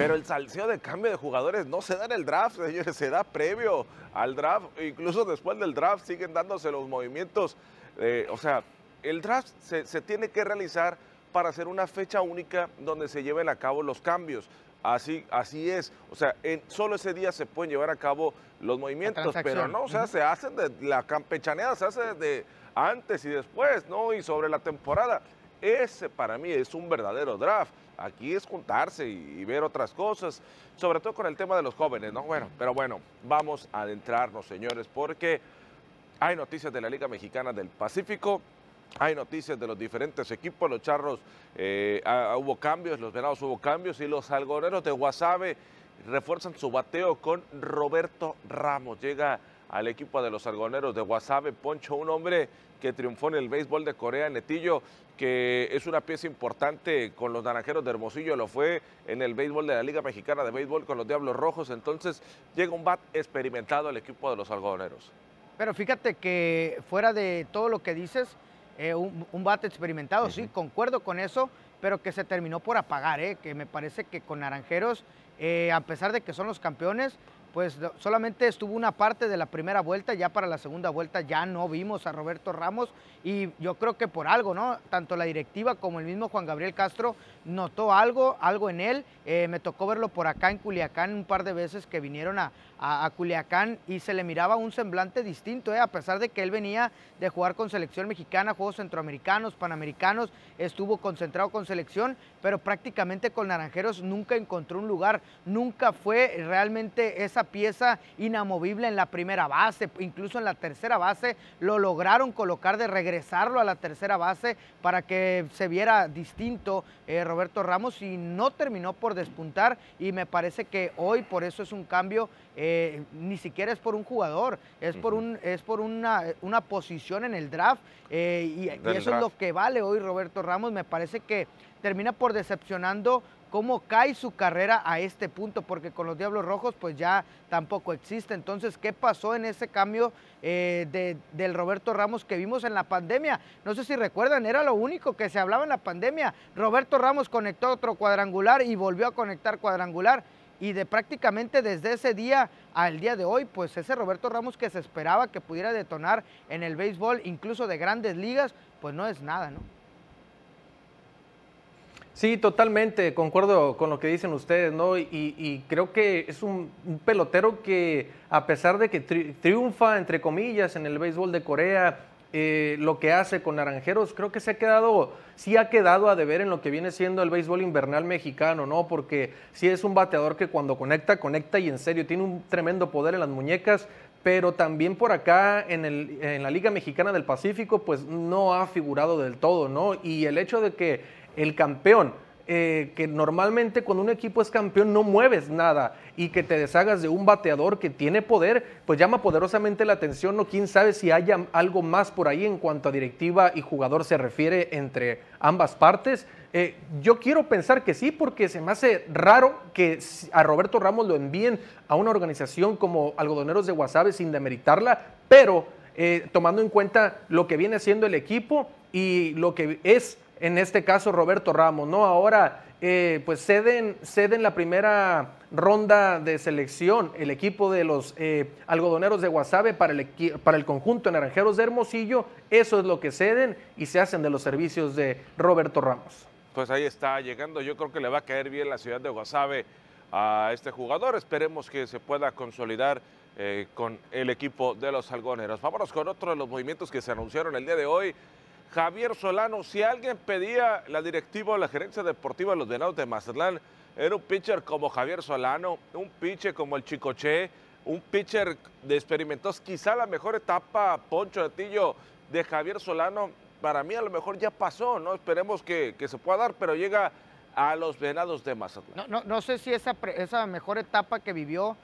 Pero el salseo de cambio de jugadores no se da en el draft, señores, se da previo al draft. Incluso después del draft siguen dándose los movimientos. Eh, o sea, el draft se, tiene que realizar para hacer una fecha única donde se lleven a cabo los cambios. Así, así es. O sea, solo ese día se pueden llevar a cabo los movimientos, pero no, o sea, se hacen de la campechaneada, se hace de antes y después, ¿no? Y sobre la temporada. Ese para mí es un verdadero draft. Aquí es juntarse y, ver otras cosas, sobre todo con el tema de los jóvenes, ¿no? Bueno, pero bueno, vamos a adentrarnos, señores, porque hay noticias de la Liga Mexicana del Pacífico. Hay noticias de los diferentes equipos, los charros eh, ah, hubo cambios, los venados hubo cambios y los algoneros de Guasave refuerzan su bateo con Roberto Ramos. Llega al equipo de los Argoneros de Guasave. Poncho, un hombre que triunfó en el béisbol de Corea, Netillo, que es una pieza importante con los Naranjeros de Hermosillo, lo fue en el béisbol de la Liga Mexicana de Béisbol con los Diablos Rojos, entonces llega un bat experimentado al equipo de los Algodoneros. Pero fíjate que fuera de todo lo que dices, eh, un, bat bate experimentado, sí, concuerdo con eso, pero que se terminó por apagar, eh, que me parece que con Naranjeros, eh, a pesar de que son los campeones, pues solamente estuvo una parte de la primera vuelta, ya para la segunda vuelta ya no vimos a Roberto Ramos y yo creo que por algo, ¿no? Tanto la directiva como el mismo Juan Gabriel Castro notó algo, algo en él. Eh, me tocó verlo por acá en Culiacán un par de veces que vinieron a, Culiacán y se le miraba un semblante distinto, ¿eh? a pesar de que él venía de jugar con selección mexicana, juegos centroamericanos, panamericanos, estuvo concentrado con selección, pero prácticamente con Naranjeros nunca encontró un lugar, nunca fue realmente esa pieza inamovible en la primera base, incluso en la tercera base, lo lograron colocar de regresarlo a la tercera base para que se viera distinto eh, Roberto Ramos y no terminó por despuntar y me parece que hoy por eso es un cambio, eh, ni siquiera es por un jugador, es por, un, es por una, posición en el draft eh, y, eso es lo que vale hoy Roberto Ramos, me parece que termina por decepcionando cómo cae su carrera a este punto, porque con los Diablos Rojos pues ya tampoco existe. Entonces, ¿qué pasó en ese cambio eh, de, del Roberto Ramos que vimos en la pandemia? No sé si recuerdan, era lo único que se hablaba en la pandemia. Roberto Ramos conectó otro cuadrangular y volvió a conectar cuadrangular. Y de prácticamente desde ese día al día de hoy, pues ese Roberto Ramos que se esperaba que pudiera detonar en el béisbol, incluso de grandes ligas, pues no es nada, ¿no? Sí, totalmente, concuerdo con lo que dicen ustedes, ¿no? Y, creo que es un, pelotero que, a pesar de que triunfa, entre comillas, en el béisbol de Corea, eh, lo que hace con Naranjeros, creo que se ha quedado, sí ha quedado a deber en lo que viene siendo el béisbol invernal mexicano, ¿no? Porque sí es un bateador que cuando conecta, conecta y en serio, tiene un tremendo poder en las muñecas, pero también por acá en, el, en, la Liga Mexicana del Pacífico, pues no ha figurado del todo, ¿no? Y el hecho de que el campeón eh, que normalmente cuando un equipo es campeón no mueves nada y que te deshagas de un bateador que tiene poder, pues llama poderosamente la atención, no quién sabe si haya algo más por ahí en cuanto a directiva y jugador se refiere entre ambas partes. Eh, yo quiero pensar que sí, porque se me hace raro que a Roberto Ramos lo envíen a una organización como Algodoneros de Guasave sin demeritarla, pero eh, tomando en cuenta lo que viene haciendo el equipo y lo que es en este caso Roberto Ramos, ¿no? Ahora, eh, pues ceden, ceden, la primera ronda de selección el equipo de los eh, algodoneros de Guasave para el, para el conjunto de Naranjeros de Hermosillo, eso es lo que ceden y se hacen de los servicios de Roberto Ramos. Pues ahí está llegando, yo creo que le va a caer bien la ciudad de Guasave a este jugador, esperemos que se pueda consolidar eh, con el equipo de los algodoneros. Vámonos con otro de los movimientos que se anunciaron el día de hoy. Javier Solano. Si alguien pedía la directiva o la gerencia deportiva de los Venados de Mazatlán, era un pitcher como Javier Solano, un pitcher como el Chicoche, un pitcher de experimentos, quizá la mejor etapa, Poncho Atillo, de Javier Solano, para mí a lo mejor ya pasó, ¿no? Esperemos que, se pueda dar, pero llega a los Venados de Mazatlán. No, sé si esa, esa mejor etapa que vivió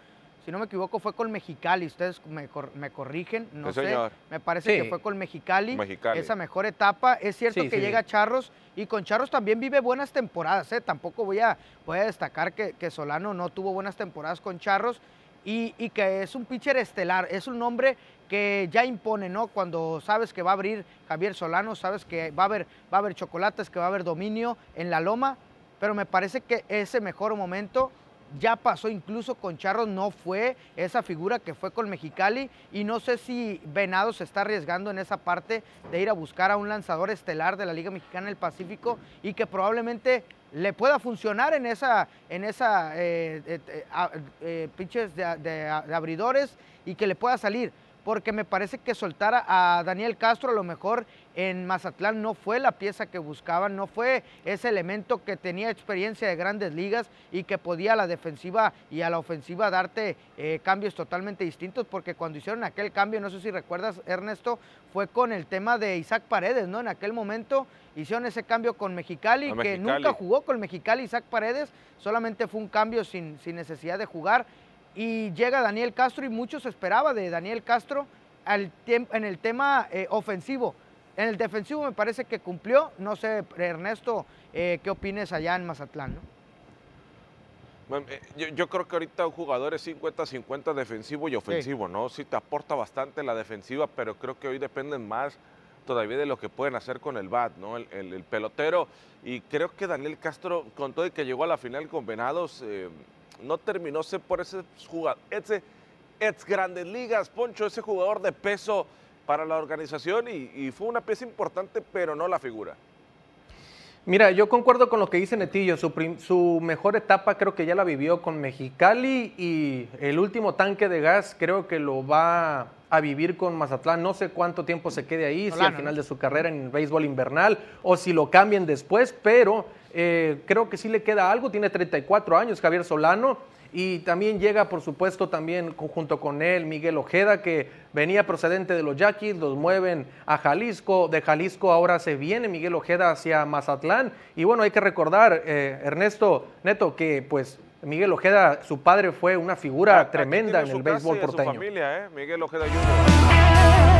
si no me equivoco, fue con Mexicali. Ustedes me, me corrigen, no sé. Me parece que fue con Mexicali, esa mejor etapa. Es cierto que llega Charros y con Charros también vive buenas temporadas. ¿eh? Tampoco voy a, voy a destacar que, Solano no tuvo buenas temporadas con Charros y, que es un pitcher estelar. Es un hombre que ya impone, ¿no? Cuando sabes que va a abrir Javier Solano, sabes que va a haber, va a haber chocolates, que va a haber dominio en la loma. Pero me parece que ese mejor momento ya pasó incluso con Charros, no fue esa figura que fue con Mexicali y no sé si Venado se está arriesgando en esa parte de ir a buscar a un lanzador estelar de la Liga Mexicana del Pacífico y que probablemente le pueda funcionar en esa, en esa eh, eh, eh, de abridores y que le pueda salir porque me parece que soltar a, Daniel Castro a lo mejor en Mazatlán no fue la pieza que buscaban, no fue ese elemento que tenía experiencia de grandes ligas y que podía a la defensiva y a la ofensiva darte eh, cambios totalmente distintos, porque cuando hicieron aquel cambio, no sé si recuerdas Ernesto, fue con el tema de Isaac Paredes, ¿no? En aquel momento hicieron ese cambio con Mexicali, que nunca jugó con Mexicali Isaac Paredes, solamente fue un cambio sin, sin necesidad de jugar y llega Daniel Castro y muchos esperaba de Daniel Castro en el tema eh, ofensivo. En el defensivo me parece que cumplió. No sé, Ernesto, eh, ¿qué opinas allá en Mazatlán? Eh, yo, creo que ahorita un jugador es 50-50 defensivo y ofensivo, ¿no? Sí te aporta bastante la defensiva, pero creo que hoy dependen más todavía de lo que pueden hacer con el bat, ¿no? El, pelotero. Y creo que Daniel Castro, con todo el que llegó a la final con Venados, no terminó por ese jugador, ese ex Grandes Ligas, Poncho, ese jugador de peso para la organización y fue una pieza importante, pero no la figura. Mira, yo concuerdo con lo que dice Netillo. Su, mejor etapa creo que ya la vivió con Mexicali y el último tanque de gas creo que lo va a vivir con Mazatlán. No sé cuánto tiempo se quede ahí, si al final de su carrera en el béisbol invernal o si lo cambien después, pero eh, creo que sí le queda algo. Tiene 34 años Javier Solano y también llega, por supuesto, también junto con él Miguel Ojeda, que venía procedente de los Yaquis, los mueven a Jalisco. De Jalisco ahora se viene Miguel Ojeda hacia Mazatlán. Y bueno, hay que recordar, eh, Ernesto Neto, que pues Miguel Ojeda, su padre fue una figura tremenda en el béisbol porteño. familia, ¿eh?